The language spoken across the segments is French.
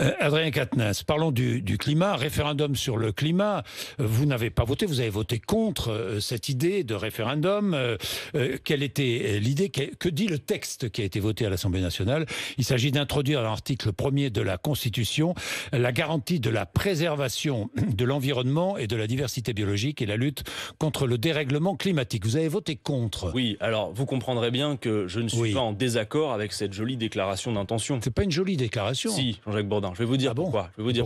Euh, Adrien Quatennens, parlons du, du, climat, référendum sur le climat. Euh, vous n'avez pas voté, vous avez voté contre euh, cette idée de référendum. quelle était l'idée que, dit le texte qui a été voté à l'Assemblée nationale Il s'agit d'introduire à l'article 1er de la Constitution la garantie de la préservation de l'environnement et de la diversité biologique et la lutte contre le dérèglement climatique. Vous avez voté contre. Oui, alors vous comprendrez bien que je ne suis pas en désaccord avec cette jolie déclaration d'intention. C'est pas une jolie déclaration. Si, Jean-Jacques Bourdin. Ah je vais vous dire pourquoi. Je vais vous dire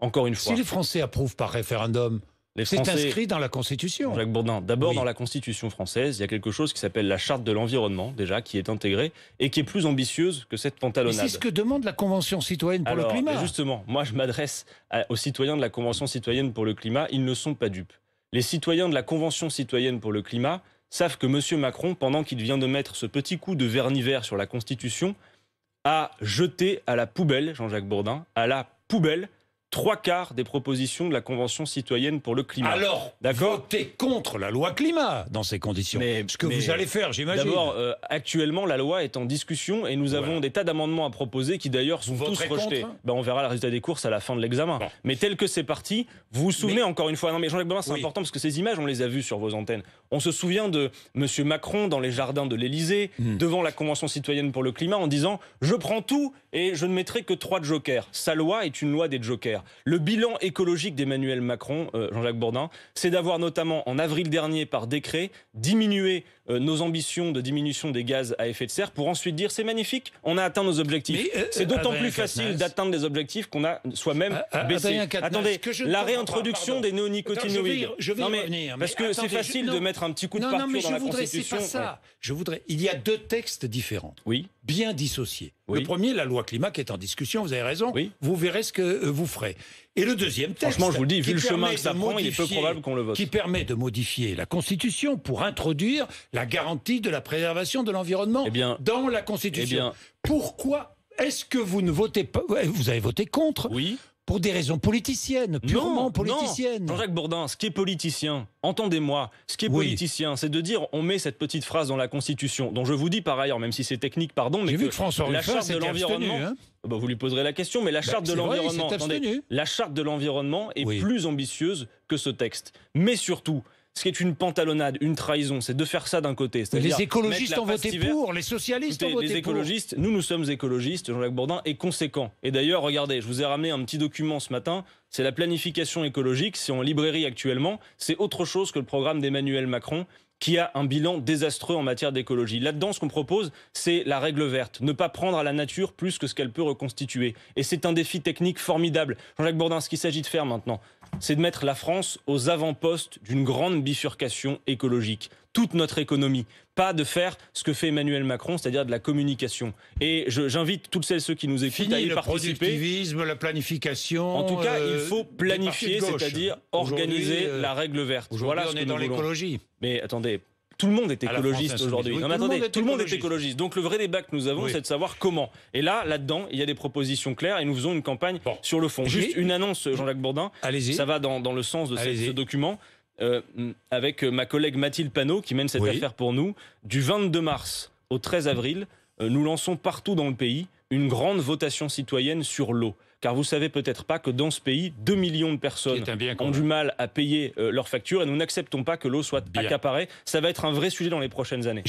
Encore une fois. Si les Français approuvent par référendum, c'est inscrit dans la Constitution. Jacques Bourdin, d'abord dans la Constitution française, il y a quelque chose qui s'appelle la Charte de l'environnement, déjà, qui est intégrée et qui est plus ambitieuse que cette pantalonnade. C'est ce que demande la Convention citoyenne pour le climat. Justement, moi je m'adresse aux citoyens de la Convention citoyenne pour le climat, ils ne sont pas dupes. Les citoyens de la Convention citoyenne pour le climat savent que M. Macron, pendant qu'il vient de mettre ce petit coup de vernis vert sur la Constitution, à jeter à la poubelle, Jean-Jacques Bourdin, à la poubelle trois quarts des propositions de la Convention citoyenne pour le climat. Alors, votez contre la loi climat dans ces conditions. Mais, ce que vous allez faire, j'imagine. D'abord, euh, actuellement, la loi est en discussion et nous avons des tas d'amendements à proposer qui d'ailleurs sont tous rejetés. Ben, on verra le résultat des courses à la fin de l'examen. Mais tel que c'est parti, vous vous souvenez encore une fois, non mais jean luc c'est important parce que ces images, on les a vues sur vos antennes. On se souvient de M. Macron dans les jardins de l'Élysée, hmm. devant la Convention citoyenne pour le climat, en disant Je prends tout et je ne mettrai que trois jokers. Sa loi est une loi des jokers. Le bilan écologique d'Emmanuel Macron, euh, Jean-Jacques Bourdin, c'est d'avoir notamment en avril dernier par décret diminué euh, nos ambitions de diminution des gaz à effet de serre pour ensuite dire c'est magnifique, on a atteint nos objectifs. Euh, c'est d'autant plus facile d'atteindre des objectifs qu'on a soi-même ah, ah, baissé. Attendez, la réintroduction des néonicotinoïdes. Je vais, parce que c'est facile de mettre un petit coup de non, non, mais je voudrais, c'est Pas ça. Je voudrais. Il y a deux textes différents. Bien dissociés. Le premier, la loi climat qui est en discussion. Vous avez raison. Vous verrez ce que vous ferez. Et le deuxième texte. je vous dis, chemin est peu probable qu'on le Qui permet de modifier la Constitution pour introduire la garantie de la préservation de l'environnement eh dans la Constitution. Eh Pourquoi est-ce que vous ne votez pas Vous avez voté contre. Oui pour des raisons politiciennes, purement politiciennes. Jean-Jacques Bourdin, ce qui est politicien, entendez-moi, ce qui est politicien, c'est de dire on met cette petite phrase dans la Constitution, dont je vous dis par ailleurs, même si c'est technique, pardon, mais vu François la charte de l'environnement. Hein. Ah bah, vous lui poserez la question, mais la bah, charte de l'environnement, la charte de l'environnement est plus ambitieuse que ce texte. Mais surtout, ce qui est une pantalonnade, une trahison, c'est de faire ça d'un côté. Les écologistes ont voté pour, les socialistes ont voté les écologistes, Nous, nous sommes écologistes, Jean-Jacques Bourdin est conséquent. Et d'ailleurs, regardez, je vous ai ramené un petit document ce matin, c'est la planification écologique, c'est en librairie actuellement, c'est autre chose que le programme d'Emmanuel Macron qui a un bilan désastreux en matière d'écologie. Là-dedans, ce qu'on propose, c'est la règle verte, ne pas prendre à la nature plus que ce qu'elle peut reconstituer. Et c'est un défi technique formidable. Jean-Jacques Bourdin, ce qu'il s'agit de faire maintenant, c'est de mettre la France aux avant-postes d'une grande bifurcation écologique toute notre économie, pas de faire ce que fait Emmanuel Macron, c'est-à-dire de la communication. Et j'invite toutes celles et ceux qui nous écoutent à y le participer. la planification. En tout cas, il faut euh, planifier, c'est-à-dire organiser euh, la règle verte. Voilà on est dans l'écologie. Mais attendez, tout le monde est écologiste aujourd'hui. non, mais attendez, tout le monde est écologiste. Donc le vrai débat que nous avons, c'est de savoir comment. Et là, là-dedans, il y a des propositions claires et nous faisons une campagne sur le fond. Juste une annonce, Jean-Jacques Bourdin. Allez-y. Ça va dans, le sens de ce, ce document. Euh, avec euh, ma collègue Mathilde Panot qui mène cette affaire pour nous. Du 22 mars au 13 avril, euh, nous lançons partout dans le pays une grande votation citoyenne sur l'eau. Car vous savez peut-être pas que dans ce pays, 2 millions de personnes ont du mal à payer leurs factures et nous n'acceptons pas que l'eau soit accaparée. Ça va être un vrai sujet dans les prochaines années.